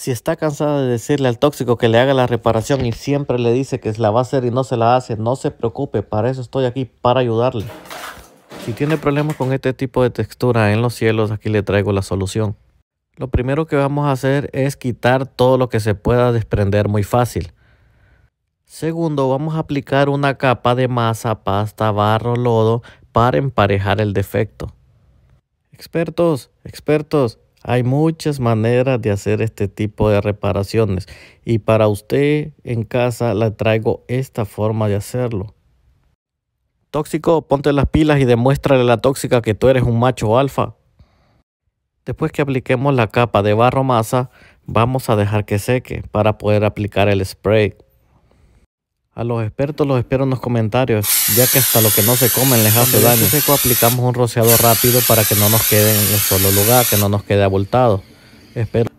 Si está cansada de decirle al tóxico que le haga la reparación y siempre le dice que la va a hacer y no se la hace, no se preocupe, para eso estoy aquí, para ayudarle. Si tiene problemas con este tipo de textura en los cielos, aquí le traigo la solución. Lo primero que vamos a hacer es quitar todo lo que se pueda desprender muy fácil. Segundo, vamos a aplicar una capa de masa, pasta, barro, lodo para emparejar el defecto. Expertos, expertos, hay muchas maneras de hacer este tipo de reparaciones y para usted en casa le traigo esta forma de hacerlo. Tóxico, ponte las pilas y demuéstrale a la tóxica que tú eres un macho alfa. Después que apliquemos la capa de barro masa, vamos a dejar que seque para poder aplicar el spray. A los expertos los espero en los comentarios, ya que hasta lo que no se comen les hace daño. seco aplicamos un rociado rápido para que no nos quede en el solo lugar, que no nos quede abultado. Espero